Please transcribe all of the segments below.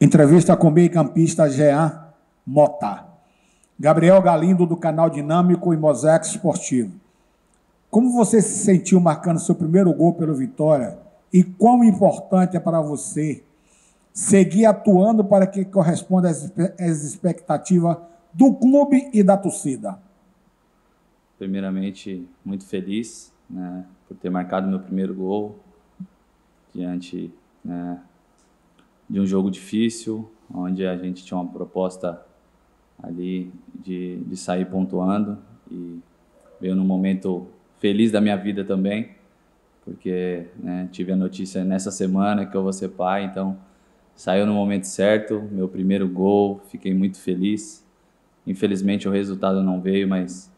Entrevista com o meio-campista Jean Mota. Gabriel Galindo, do canal Dinâmico e Mosaico Esportivo. Como você se sentiu marcando seu primeiro gol pelo Vitória? E quão importante é para você seguir atuando para que corresponda às expectativas do clube e da torcida? Primeiramente, muito feliz né, por ter marcado meu primeiro gol diante né, de um jogo difícil, onde a gente tinha uma proposta ali de, de sair pontuando e veio num momento feliz da minha vida também, porque né, tive a notícia nessa semana que eu vou ser pai, então saiu no momento certo, meu primeiro gol, fiquei muito feliz. Infelizmente o resultado não veio, mas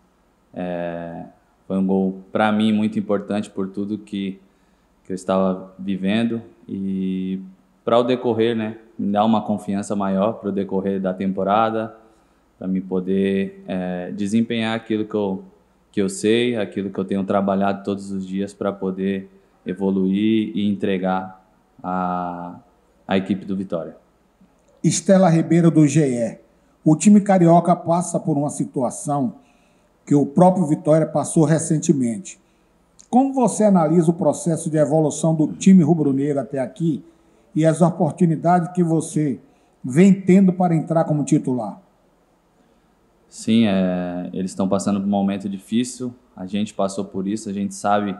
é, foi um gol para mim muito importante por tudo que, que eu estava vivendo e para o decorrer, né, me dar uma confiança maior para o decorrer da temporada, para me poder é, desempenhar aquilo que eu, que eu sei, aquilo que eu tenho trabalhado todos os dias para poder evoluir e entregar a, a equipe do Vitória. Estela Ribeiro do GE. O time carioca passa por uma situação que o próprio Vitória passou recentemente. Como você analisa o processo de evolução do time rubro-negro até aqui e as oportunidades que você vem tendo para entrar como titular? Sim, é, eles estão passando por um momento difícil. A gente passou por isso, a gente sabe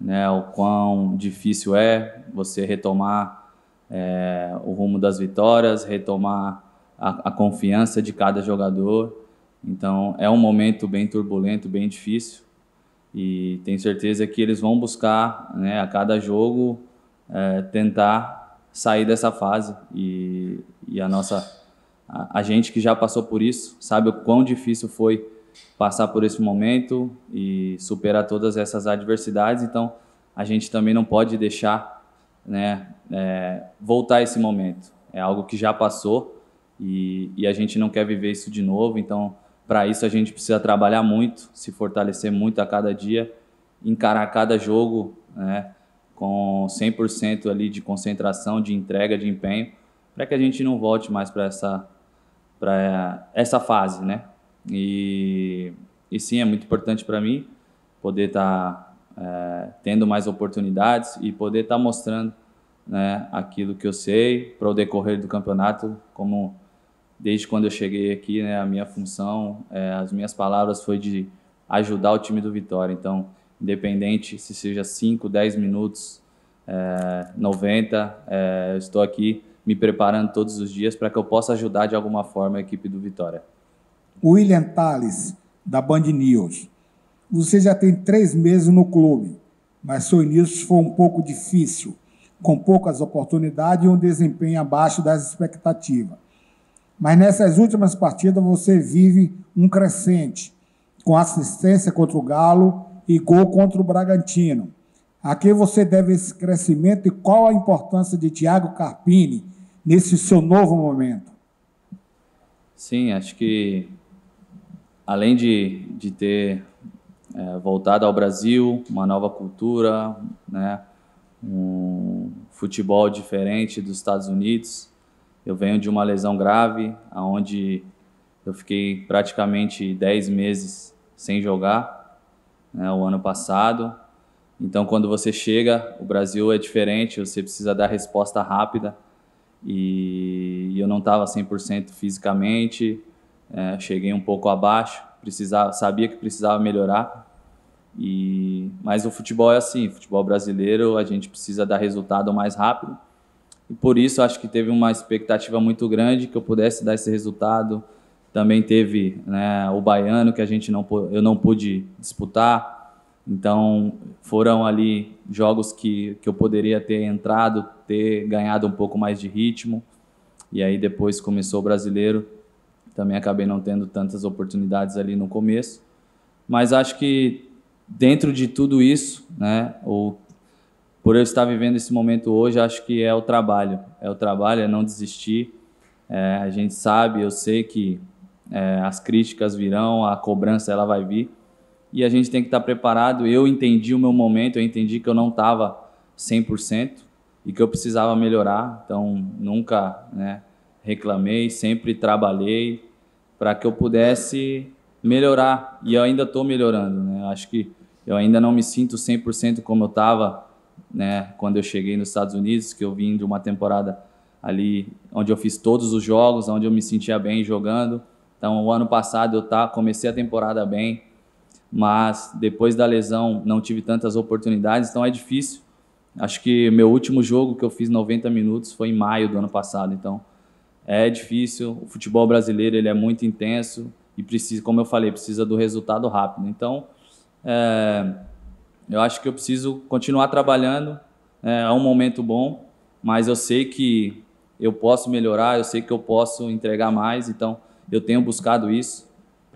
né, o quão difícil é você retomar é, o rumo das vitórias, retomar a, a, confiança de cada jogador. Então é um momento bem turbulento, bem difícil. E tenho certeza que eles vão buscar né, a cada jogo é, tentar sair dessa fase e, e a nossa a, a, gente que já passou por isso sabe o quão difícil foi passar por esse momento e superar todas essas adversidades então a gente também não pode deixar né é, voltar esse momento é algo que já passou e, e a gente não quer viver isso de novo então para isso a gente precisa trabalhar muito se fortalecer muito a cada dia encarar cada jogo né com 100% ali de concentração, de entrega, de empenho, para que a gente não volte mais para essa para essa fase, né? E, e sim, é muito importante para mim poder estar tá, é, tendo mais oportunidades e poder estar tá mostrando né, aquilo que eu sei para o decorrer do campeonato, como desde quando eu cheguei aqui, né, a minha função, é, as minhas palavras foi de ajudar o time do Vitória. Então, independente se seja 5, 10 minutos, é, 90, é, estou aqui me preparando todos os dias para que eu possa ajudar de alguma forma a equipe do Vitória. William Tales, da Band News. Você já tem três meses no clube, mas seu início foi um pouco difícil, com poucas oportunidades e um desempenho abaixo das expectativas. Mas nessas últimas partidas você vive um crescente, com assistência contra o Galo e gol contra o Bragantino. A quem você deve esse crescimento e qual a importância de Thiago Carpini nesse seu novo momento? Sim, acho que além de, de ter é, voltado ao Brasil, uma nova cultura, né, um futebol diferente dos Estados Unidos, eu venho de uma lesão grave, aonde eu fiquei praticamente 10 meses sem jogar né, o ano passado. Então, quando você chega, o Brasil é diferente, você precisa dar resposta rápida. E eu não estava 100% fisicamente, é, cheguei um pouco abaixo, precisava, sabia que precisava melhorar. E, mas o futebol é assim, futebol brasileiro, a gente precisa dar resultado mais rápido. E por isso acho que teve uma expectativa muito grande que eu pudesse dar esse resultado. Também teve né, o baiano que a gente não eu não pude disputar, então, foram ali jogos que, que eu poderia ter entrado, ter ganhado um pouco mais de ritmo. E aí depois começou o brasileiro. Também acabei não tendo tantas oportunidades ali no começo. Mas acho que dentro de tudo isso, né, ou por eu estar vivendo esse momento hoje, acho que é o trabalho. É o trabalho, é não desistir. É, a gente sabe, eu sei que é, as críticas virão, a cobrança ela vai vir, e a gente tem que estar tá preparado. Eu entendi o meu momento, eu entendi que eu não estava 100% e que eu precisava melhorar, então nunca né, reclamei, sempre trabalhei para que eu pudesse melhorar e eu ainda estou melhorando. Né? Acho que eu ainda não me sinto 100% como eu estava né, quando eu cheguei nos Estados Unidos, que eu vim de uma temporada ali onde eu fiz todos os jogos, onde eu me sentia bem jogando. Então, o ano passado eu tá, comecei a temporada bem, mas depois da lesão não tive tantas oportunidades, então é difícil. Acho que meu último jogo que eu fiz 90 minutos foi em maio do ano passado, então é difícil. O futebol brasileiro ele é muito intenso e precisa, como eu falei, precisa do resultado rápido. Então, é, eu acho que eu preciso continuar trabalhando. É, é um momento bom, mas eu sei que eu posso melhorar, eu sei que eu posso entregar mais. Então, eu tenho buscado isso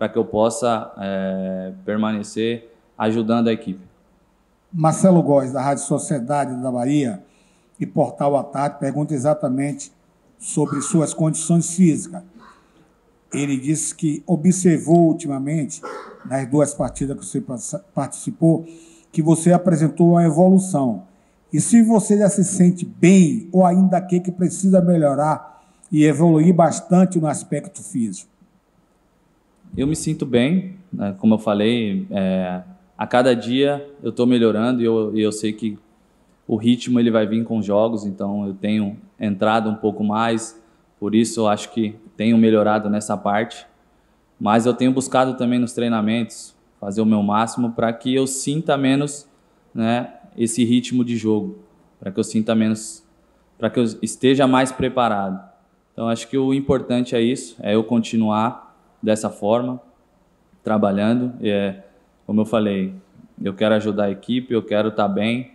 para que eu possa é, permanecer ajudando a equipe. Marcelo Góes, da Rádio Sociedade da Bahia e Portal Ataque, pergunta exatamente sobre suas condições físicas. Ele disse que observou ultimamente, nas duas partidas que você participou, que você apresentou uma evolução. E se você já se sente bem ou ainda que que precisa melhorar e evoluir bastante no aspecto físico? eu me sinto bem, né? como eu falei, é, a cada dia eu estou melhorando e eu, eu sei que o ritmo ele vai vir com jogos, então eu tenho entrado um pouco mais, por isso eu acho que tenho melhorado nessa parte. Mas eu tenho buscado também nos treinamentos fazer o meu máximo para que eu sinta menos né, esse ritmo de jogo, para que eu sinta menos, para que eu esteja mais preparado. Então acho que o importante é isso, é eu continuar dessa forma, trabalhando. É, como eu falei, eu quero ajudar a equipe, eu quero estar tá bem.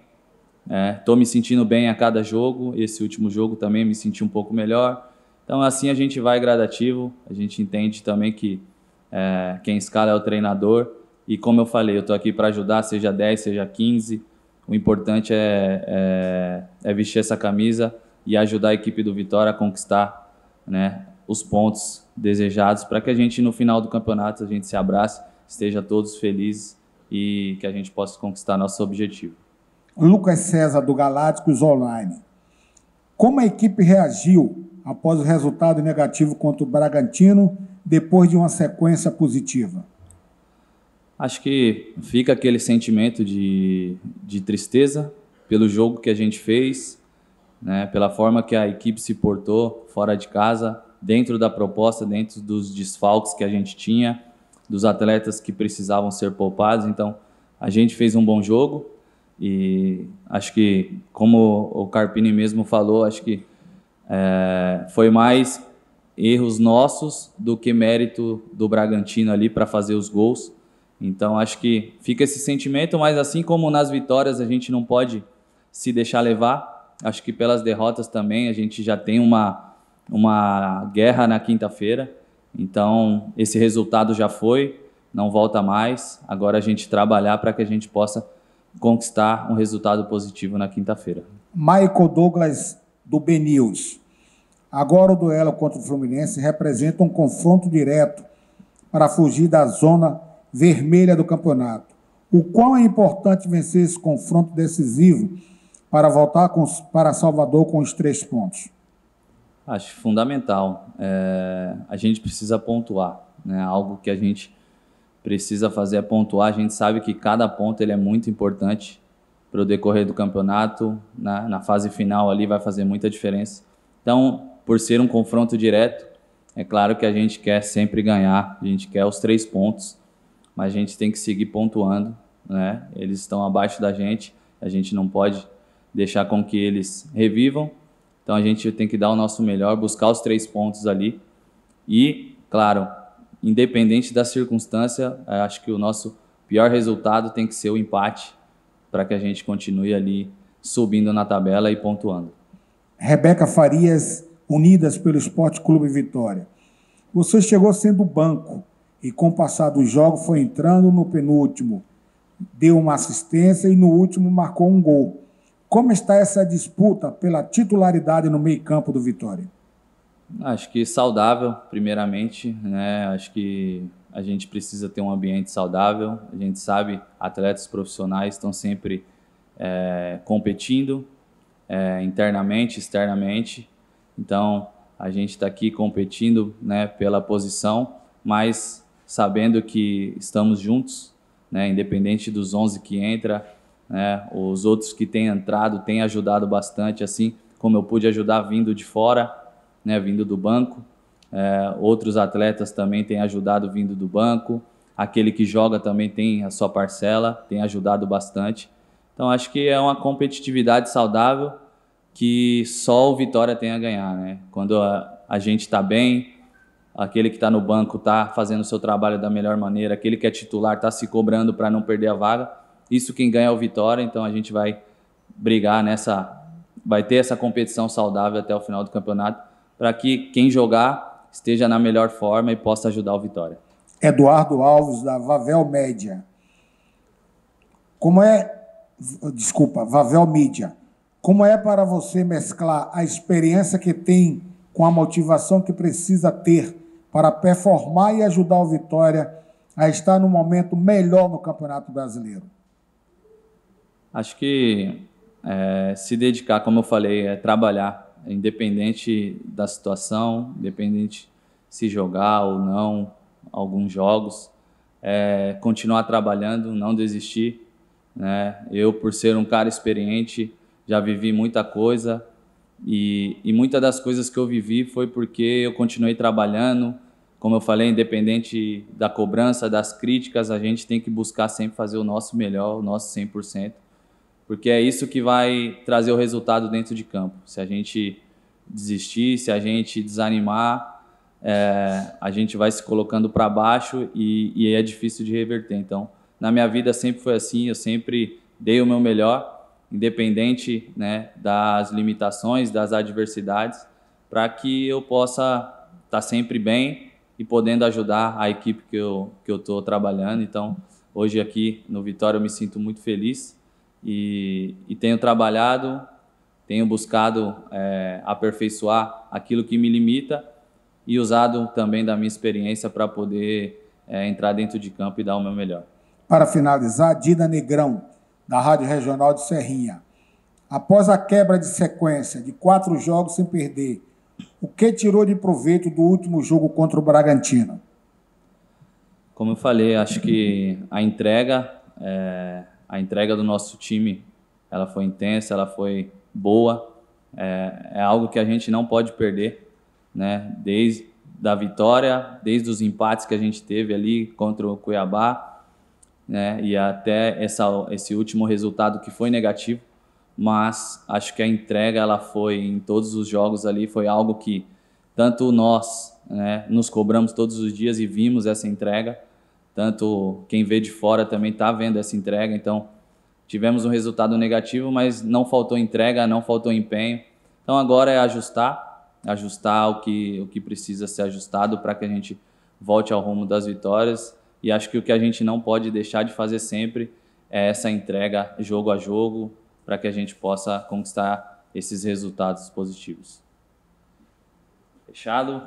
Estou é, né? me sentindo bem a cada jogo. Esse último jogo também me senti um pouco melhor. Então assim a gente vai gradativo. A gente entende também que é, quem escala é o treinador. E como eu falei, eu estou aqui para ajudar, seja 10, seja 15. O importante é, é, é, vestir essa camisa e ajudar a equipe do Vitória a conquistar né, os pontos desejados para que a gente no final do campeonato a gente se abrace, esteja todos felizes e que a gente possa conquistar nosso objetivo. Lucas César do Galácticos Online. Como a equipe reagiu após o resultado negativo contra o Bragantino depois de uma sequência positiva? Acho que fica aquele sentimento de, de tristeza pelo jogo que a gente fez, né, pela forma que a equipe se portou fora de casa, dentro da proposta, dentro dos desfalques que a gente tinha, dos atletas que precisavam ser poupados. Então, a gente fez um bom jogo e acho que, como o Carpini mesmo falou, acho que é, foi mais erros nossos do que mérito do Bragantino ali para fazer os gols. Então, acho que fica esse sentimento, mas assim como nas vitórias a gente não pode se deixar levar, acho que pelas derrotas também a gente já tem uma uma guerra na quinta-feira, então esse resultado já foi, não volta mais. Agora a gente trabalhar para que a gente possa conquistar um resultado positivo na quinta-feira. Michael Douglas do BNews. Agora o duelo contra o Fluminense representa um confronto direto para fugir da zona vermelha do campeonato. O quão é importante vencer esse confronto decisivo para voltar com, para Salvador com os três pontos? Acho fundamental. É, a gente precisa pontuar, né? Algo que a gente precisa fazer é pontuar. A gente sabe que cada ponto ele é muito importante para o decorrer do campeonato. Na, né? na fase final ali vai fazer muita diferença. Então, por ser um confronto direto, é claro que a gente quer sempre ganhar. A gente quer os três pontos, mas a gente tem que seguir pontuando, né? Eles estão abaixo da gente. A gente não pode deixar com que eles revivam então a gente tem que dar o nosso melhor, buscar os três pontos ali. E, claro, independente da circunstância, é, acho que o nosso pior resultado tem que ser o empate para que a gente continue ali subindo na tabela e pontuando. Rebeca Farias, Unidas pelo Esporte Clube Vitória. Você chegou sendo banco e com o passar do jogo foi entrando no penúltimo, deu uma assistência e no último marcou um gol. Como está essa disputa pela titularidade no meio-campo do Vitória? Acho que saudável, primeiramente. Né? Acho que a gente precisa ter um ambiente saudável. A gente sabe atletas profissionais estão sempre é, competindo é, internamente, externamente. Então a gente está aqui competindo né, pela posição, mas sabendo que estamos juntos, né, independente dos 11 que entra, né? Os outros que têm entrado têm ajudado bastante, assim como eu pude ajudar vindo de fora, né? vindo do banco. É, outros atletas também têm ajudado vindo do banco. Aquele que joga também tem a sua parcela, tem ajudado bastante. Então acho que é uma competitividade saudável que só o Vitória tem a ganhar, né? Quando a, a gente está bem, aquele que está no banco está fazendo o seu trabalho da melhor maneira, aquele que é titular está se cobrando para não perder a vaga. Isso quem ganha é o Vitória, então a gente vai brigar nessa. Vai ter essa competição saudável até o final do campeonato, para que quem jogar esteja na melhor forma e possa ajudar o Vitória. Eduardo Alves, da Vavel Média. Como é. Desculpa, Vavel Mídia. Como é para você mesclar a experiência que tem com a motivação que precisa ter para performar e ajudar o Vitória a estar no momento melhor no Campeonato Brasileiro? Acho que é, se dedicar, como eu falei, é trabalhar, independente da situação, independente se jogar ou não alguns jogos, é, continuar trabalhando, não desistir. Né? Eu, por ser um cara experiente, já vivi muita coisa e, e muitas das coisas que eu vivi foi porque eu continuei trabalhando. Como eu falei, independente da cobrança, das críticas, a gente tem que buscar sempre fazer o nosso melhor, o nosso 100% porque é isso que vai trazer o resultado dentro de campo. Se a gente desistir, se a gente desanimar, é, a gente vai se colocando para baixo e, e é difícil de reverter. Então, na minha vida sempre foi assim, eu sempre dei o meu melhor, independente né, das limitações, das adversidades, para que eu possa estar tá sempre bem e podendo ajudar a equipe que eu estou que eu trabalhando. Então, hoje aqui no Vitória eu me sinto muito feliz e, e tenho trabalhado, tenho buscado é, aperfeiçoar aquilo que me limita e usado também da minha experiência para poder é, entrar dentro de campo e dar o meu melhor. Para finalizar, Dina Negrão, da Rádio Regional de Serrinha. Após a quebra de sequência de quatro jogos sem perder, o que tirou de proveito do último jogo contra o Bragantino? Como eu falei, acho que a entrega, é, a entrega do nosso time ela foi intensa, ela foi boa, é, é algo que a gente não pode perder, né? Desde da vitória, desde os empates que a gente teve ali contra o Cuiabá, né? E até essa, esse último resultado que foi negativo, mas acho que a entrega ela foi em todos os jogos ali, foi algo que tanto nós, né? Nos cobramos todos os dias e vimos essa entrega tanto quem vê de fora também está vendo essa entrega. Então, tivemos um resultado negativo, mas não faltou entrega, não faltou empenho. Então, agora é ajustar, ajustar o que, o que precisa ser ajustado para que a gente volte ao rumo das vitórias. E acho que o que a gente não pode deixar de fazer sempre é essa entrega jogo a jogo, para que a gente possa conquistar esses resultados positivos. Fechado?